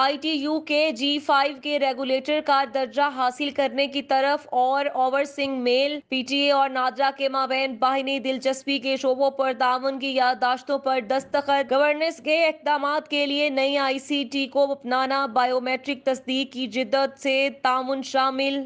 ITU के जी five के regulator का दर्जा हासिल करने की तरफ और ओवर सिंह मेल पीटीए और नादरा के माबेन बाहिनी दिलचस्पी के शोबों पर ताउन की याददाश्तों पर दस्तखत गवर्नेंस के इकदाम के लिए नई आईसीटी को अपनाना बायोमेट्रिक तस्दीक की जिद्दत से ताउन शामिल